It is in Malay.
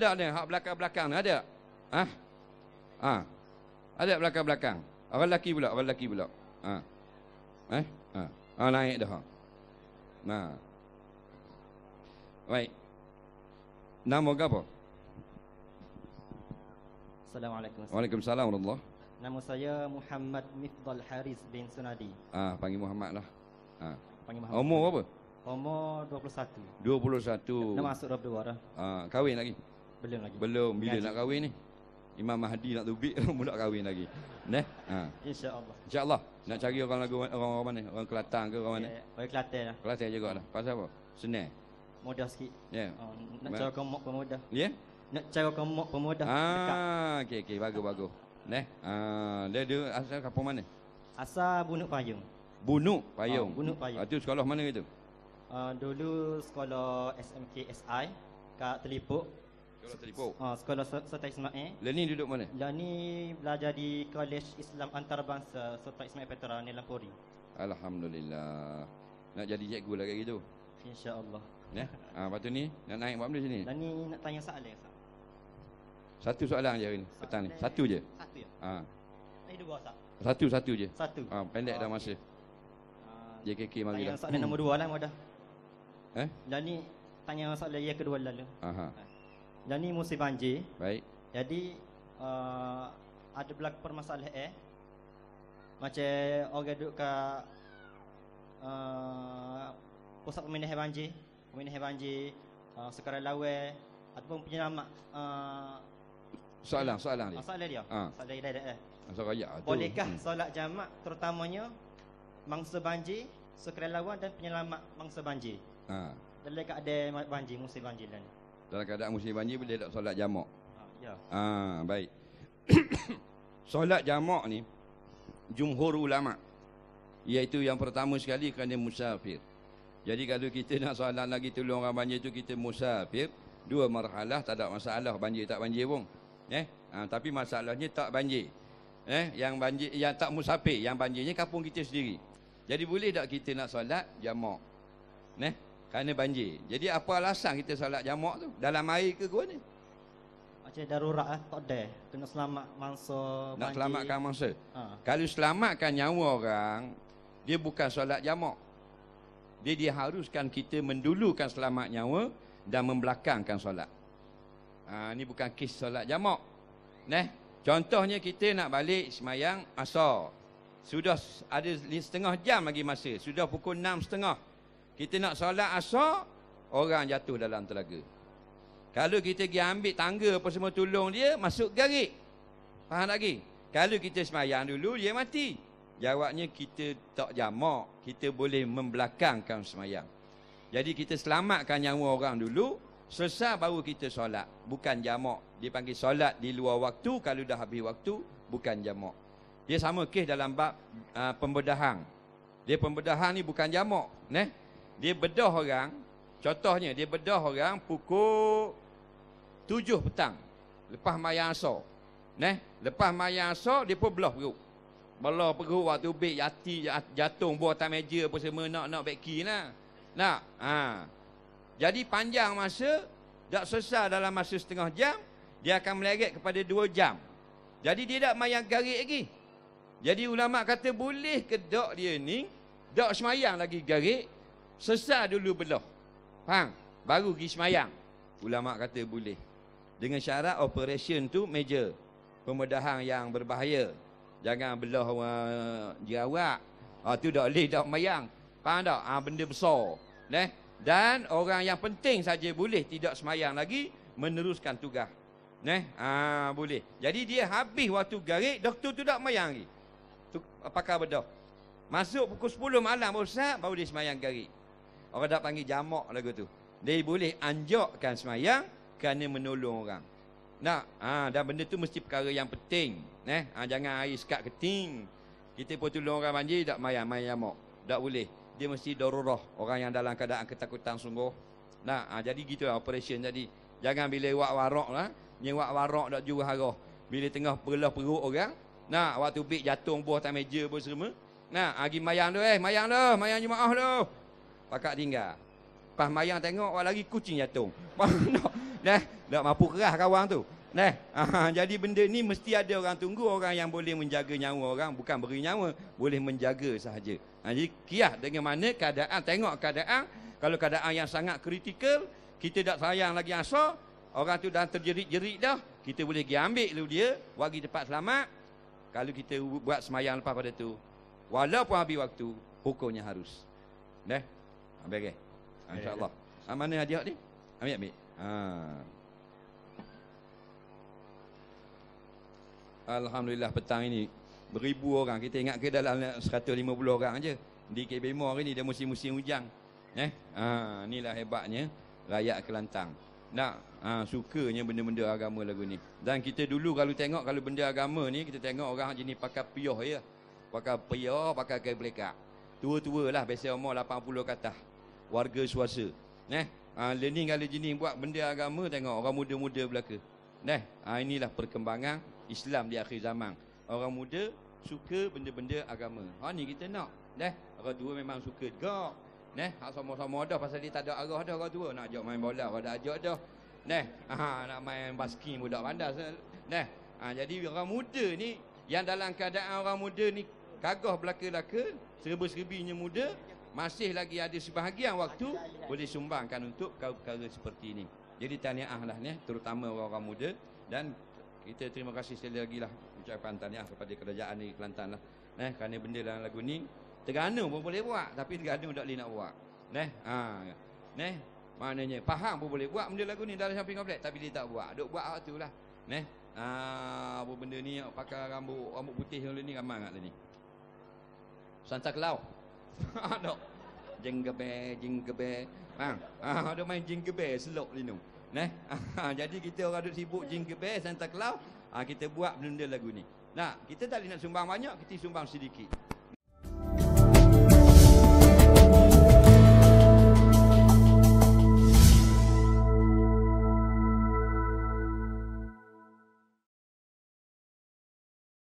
tak ni? Hak belakang-belakang ada. Ha? Ha. Ada belakang-belakang. Orang lelaki pula, orang lelaki pula. Ha. Eh? Ha. Ha naik dah. Ha. Baik. Nama ke apa? Assalamualaikum. Waalaikumsalam warahmatullahi Nama saya Muhammad Mifdal Haris bin Sunadi. Ah, panggil Muhammad lah. Ha. Panggil Muhammad. Umur apa? Umur 21. 21. Dah masuk 22 dah. Ah, ha, kahwin lagi? Belum lagi. Belum bila Ngaji. nak kahwin ni? Imam Mahdi nak tubik belum nak kahwin lagi. Neh? Ha. Insya-Allah. Insya-Allah. Nak cari orang lagu orang orang mana? Orang Kelantan ke orang mana? Ya, ya. orang Kelantan lah. Kelantan juga lah. Pasal apa? Senang. Mudah sikit. Ya. Yeah. Oh, uh, nak cari kau pemuda. Ya? Yeah? Nak cari kau mak pemuda. Ah, okey okey bagus bagus. Neh? Ha, uh, dia dia asal kampung mana? Asal Bunuk Payung. Bunuk Payung. Oh, Bunuk Payung. Ah, tu sekolah mana itu? Uh, ah, dulu sekolah SMK SI kat Telipuk. Sekolah Talipau. Ah, sekolah Sota Ismail. Eh? Lani duduk mana? Lani belajar di kolej Islam Antarabangsa Sota Ismail Petra Nelampuri. Alhamdulillah. Nak jadi cikgu lah kayak gitu. Insya-Allah. Ya. Ah, ha, patu ni nak naik buat benda sini. Lani nak tanya soalan ya, Satu soalan aja hari ni, soalan petang ni. Satu je. Satu ya. Ah. Ha. Eh, dua tak? Satu, satu je. Satu. ha, pendek oh, dah ah, masa. Okay. Ah, JKK mari lah. Soalan hmm. nombor dua lah, mudah. Eh? Lani tanya soalan yang kedua lalu. Aha. Ha. Dan ni musim banjir. Baik. Jadi uh, ada berlaku permasalahan eh. Macam orang duduk ke uh, pusat pemindahan banjir, pemindahan banjir, uh, sekarang lawe ataupun penyelamat uh, soalan soalan dia. Ah, soalan dia. Ha. Soalan dia. dia, eh. ah, dia. Soalan raya. Bolehkah tu. Hmm. solat jamak terutamanya mangsa banjir, sekarang lawan dan penyelamat mangsa banjir? Ha. Dalam keadaan banjir, musim banjir dan dalam keadaan musim banjir boleh tak solat jamak? Ah, ya. Ha, baik. solat jamak ni jumhur ulama iaitu yang pertama sekali kerana musafir. Jadi kalau kita nak solat lagi tolong orang banjir tu kita musafir, dua marhalah tak ada masalah banjir tak banjir pun. Eh? Ha, tapi masalahnya tak banjir. Eh, yang banjir yang tak musafir, yang banjirnya kampung kita sendiri. Jadi boleh tak kita nak solat jamak? Neh? kerana banjir. Jadi apa alasan kita salat jamak tu? Dalam air ke gua ni? Macam darurat eh, tak ada. Kena selamat mangsa banjir. Nak selamatkan mangsa. Ha. Kalau selamatkan nyawa orang, dia bukan salat jamak. Dia diharuskan kita mendulukan selamat nyawa dan membelakangkan solat. Ha, ini bukan kes solat jamak. Neh, contohnya kita nak balik semayang asal Sudah ada setengah jam lagi masa. Sudah pukul enam setengah. Kita nak solat asar, orang jatuh dalam telaga. Kalau kita pergi ambil tangga apa semua tolong dia, masuk garik. Faham tak lagi? Kalau kita semayang dulu, dia mati. Jawabnya kita tak jamak, kita boleh membelakangkan semayang. Jadi kita selamatkan nyawa orang dulu, selesai baru kita solat. Bukan jamak. Dia panggil solat di luar waktu, kalau dah habis waktu, bukan jamak. Dia sama kes dalam bab uh, pembedahan. Dia pembedahan ni bukan jamak. Neh? Dia bedah orang, contohnya dia bedah orang pukul 7 petang. Lepas maya asok. Neh, lepas maya asok dia pun belah perut. Belah perut waktu bek jati jatung buah atas meja apa semua nak nak beki lah. Nak. Ha. Jadi panjang masa tak selesai dalam masa setengah jam, dia akan meleret kepada 2 jam. Jadi dia tak mayang garik lagi. Jadi ulama kata boleh ke dok dia ni dok semayang lagi garik sesar dulu beloh. Faham? Baru pergi semayang. Ulama' kata boleh. Dengan syarat operation tu major. Pembedahan yang berbahaya. Jangan beloh uh, jerawat. Ha, tu tak boleh tak semayang. Faham tak? Ha, benda besar. Neh? Dan orang yang penting saja boleh tidak semayang lagi meneruskan tugas. Neh? Ah ha, boleh. Jadi dia habis waktu garik, doktor tu tak mayang lagi. Tu, pakar bedah. Masuk pukul 10 malam baru baru dia semayang garik. Orang tak panggil jamak lagu tu. Dia boleh anjakkan semayang kerana menolong orang. Nah, ha, dan benda tu mesti perkara yang penting. neh, Ha, jangan air sekat keting. Kita pun tolong orang banjir, tak mayang, mayang jamak. Tak boleh. Dia mesti dororoh orang yang dalam keadaan ketakutan sungguh. Nah, ha, jadi gitu lah operation. Jadi, jangan bila wak warok lah. Ni wak warok tak jual harga. Bila tengah perlah perut orang. nah, waktu bik jatuh buah tak meja pun serma. Nah, ha, mayang tu eh. Mayang tu, mayang jemaah tu pakak tinggal. Pas mayang tengok awak lari kucing jatuh. Pak Neh, dak mampu keras kawan tu. Neh. jadi benda ni mesti ada orang tunggu orang yang boleh menjaga nyawa orang bukan beri nyawa, boleh menjaga sahaja. Ha, jadi kiah dengan mana keadaan tengok keadaan kalau keadaan yang sangat kritikal kita tak sayang lagi asal orang tu dah terjerit-jerit dah kita boleh pergi ambil dulu dia bagi tempat selamat kalau kita buat semayang lepas pada tu walaupun habis waktu pokoknya harus Neh. Ambil ke? Okay? InsyaAllah. Ha, ah, mana hadiah ni? Ambil, ambil. Ha. Alhamdulillah petang ini beribu orang. Kita ingat ke dalam 150 orang aje. Di Kebemo hari ni dia musim-musim hujan. Eh? Ha, inilah hebatnya rakyat Kelantang. Nak ha, sukanya benda-benda agama lagu ni. Dan kita dulu kalau tengok kalau benda agama ni kita tengok orang jenis pakai pioh ya. Pakai pioh, pakai kain pelekat tua-tua lah biasa umur 80 kata warga suasa neh ha, learning kali jenis buat benda agama tengok orang muda-muda belaka neh ha, inilah perkembangan Islam di akhir zaman orang muda suka benda-benda agama ha ni kita nak neh orang tua memang suka gak neh hak sama-sama dah pasal dia tak ada arah dah orang tua nak ajak main bola orang dah ajak dah neh ha, nak main basket budak bandar neh ha, jadi orang muda ni yang dalam keadaan orang muda ni kagah belaka-laka serba-serbinya muda masih lagi ada sebahagian waktu boleh sumbangkan untuk perkara-perkara seperti ini jadi lah, ni terutama orang-orang muda dan kita terima kasih sekali lagi lah ucapan tahniah kepada kerajaan negeri Kelantan lah eh, kerana benda dalam lagu ni terganu pun boleh buat tapi terganu tak boleh nak buat neh ha neh maknanya faham pun boleh buat benda lagu ni dalam samping komplek tapi dia tak buat duk buat waktu neh lah. ha apa benda ni pakai rambut rambut putih yang ni ramai kat ni. Santa Claus. Dok. Jinggebe, jinggebe. Ha, ah, ha, main jinggebe selok ni tu, Neh. Jadi kita orang duk sibuk jinggebe Santa Claus, ha, ah, kita buat benda lagu ni. Nah, kita tak boleh nak sumbang banyak, kita sumbang sedikit.